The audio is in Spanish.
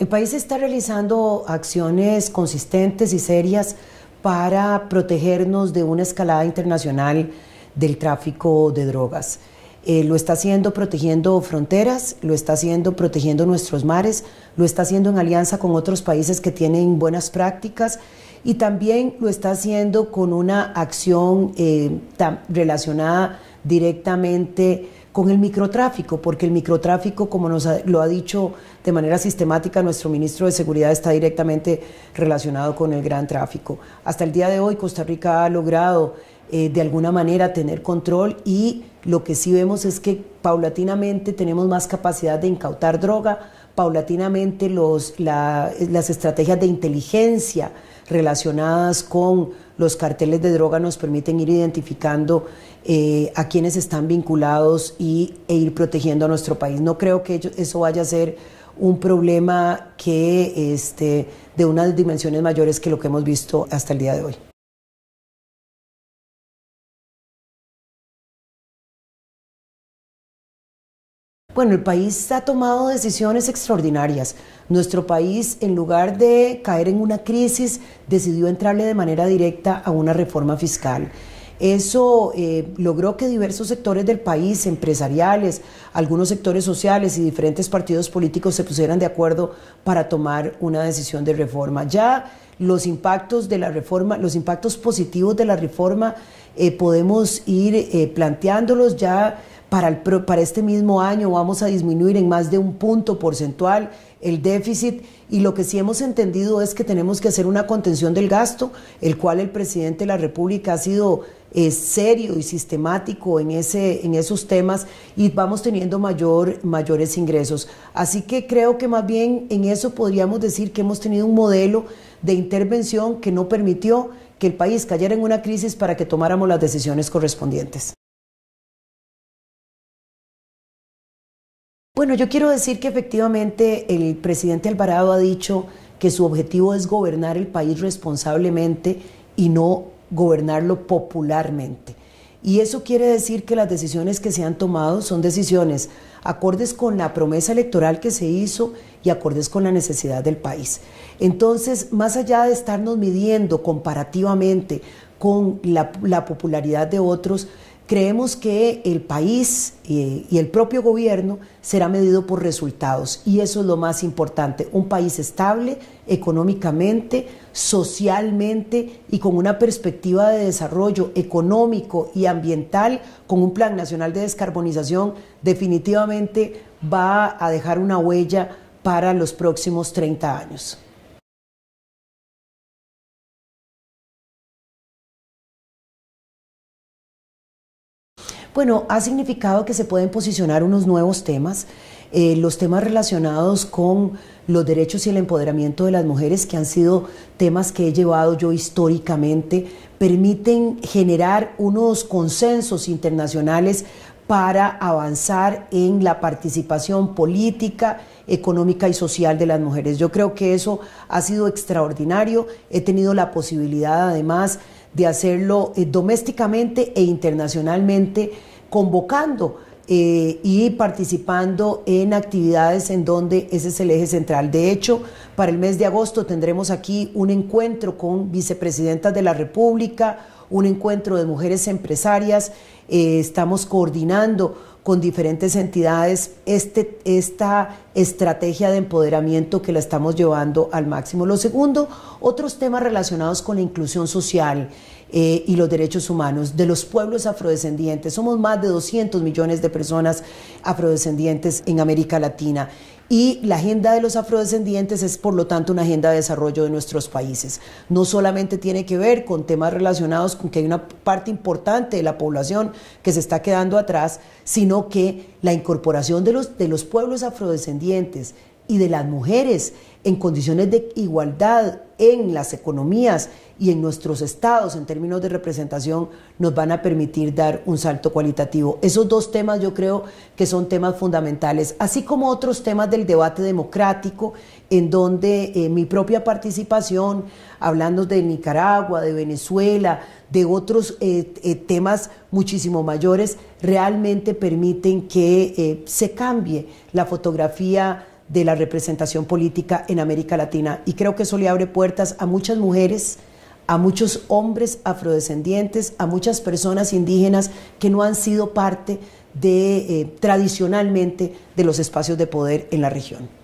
El país está realizando acciones consistentes y serias para protegernos de una escalada internacional del tráfico de drogas. Eh, lo está haciendo protegiendo fronteras, lo está haciendo protegiendo nuestros mares, lo está haciendo en alianza con otros países que tienen buenas prácticas y también lo está haciendo con una acción eh, relacionada directamente con el microtráfico, porque el microtráfico, como nos lo ha dicho de manera sistemática nuestro ministro de Seguridad, está directamente relacionado con el gran tráfico. Hasta el día de hoy, Costa Rica ha logrado eh, de alguna manera tener control y lo que sí vemos es que paulatinamente tenemos más capacidad de incautar droga, paulatinamente los, las estrategias de inteligencia relacionadas con los carteles de droga nos permiten ir identificando eh, a quienes están vinculados y, e ir protegiendo a nuestro país. No creo que eso vaya a ser un problema que este, de unas dimensiones mayores que lo que hemos visto hasta el día de hoy. Bueno, el país ha tomado decisiones extraordinarias. Nuestro país, en lugar de caer en una crisis, decidió entrarle de manera directa a una reforma fiscal. Eso eh, logró que diversos sectores del país, empresariales, algunos sectores sociales y diferentes partidos políticos se pusieran de acuerdo para tomar una decisión de reforma. Ya los impactos de la reforma, los impactos positivos de la reforma, eh, podemos ir eh, planteándolos ya para, este mismo año vamos a disminuir en más de un punto porcentual el déficit y lo que sí hemos entendido es que tenemos que hacer una contención del gasto, el cual el presidente de la República ha sido eh, serio y sistemático en, ese, en esos temas y vamos teniendo mayor, mayores ingresos. Así que creo que más bien en eso podríamos decir que hemos tenido un modelo de intervención que no permitió que el país cayera en una crisis para que tomáramos las decisiones correspondientes. Bueno, yo quiero decir que efectivamente el presidente Alvarado ha dicho que su objetivo es gobernar el país responsablemente y no gobernarlo popularmente. Y eso quiere decir que las decisiones que se han tomado son decisiones acordes con la promesa electoral que se hizo y acordes con la necesidad del país. Entonces, más allá de estarnos midiendo comparativamente con la, la popularidad de otros, creemos que el país eh, y el propio gobierno será medido por resultados y eso es lo más importante, un país estable económicamente, socialmente y con una perspectiva de desarrollo económico y ambiental, con un plan nacional de descarbonización, definitivamente va a dejar una huella para los próximos 30 años. Bueno, ha significado que se pueden posicionar unos nuevos temas, eh, los temas relacionados con los derechos y el empoderamiento de las mujeres, que han sido temas que he llevado yo históricamente, permiten generar unos consensos internacionales para avanzar en la participación política, económica y social de las mujeres. Yo creo que eso ha sido extraordinario. He tenido la posibilidad, además, de hacerlo eh, domésticamente e internacionalmente, convocando eh, y participando en actividades en donde ese es el eje central. De hecho, para el mes de agosto tendremos aquí un encuentro con vicepresidentas de la República, un encuentro de mujeres empresarias. Eh, estamos coordinando con diferentes entidades este, esta estrategia de empoderamiento que la estamos llevando al máximo. Lo segundo, otros temas relacionados con la inclusión social eh, y los derechos humanos de los pueblos afrodescendientes. Somos más de 200 millones de personas afrodescendientes en América Latina. Y la agenda de los afrodescendientes es, por lo tanto, una agenda de desarrollo de nuestros países. No solamente tiene que ver con temas relacionados con que hay una parte importante de la población que se está quedando atrás, sino que la incorporación de los, de los pueblos afrodescendientes y de las mujeres en condiciones de igualdad en las economías y en nuestros estados en términos de representación nos van a permitir dar un salto cualitativo. Esos dos temas yo creo que son temas fundamentales, así como otros temas del debate democrático, en donde eh, mi propia participación, hablando de Nicaragua, de Venezuela, de otros eh, eh, temas muchísimo mayores, realmente permiten que se cambie la fotografía de la representación política en América Latina. Y creo que eso le abre puertas a muchas mujeres, a muchos hombres afrodescendientes, a muchas personas indígenas que no han sido parte de, eh, tradicionalmente de los espacios de poder en la región.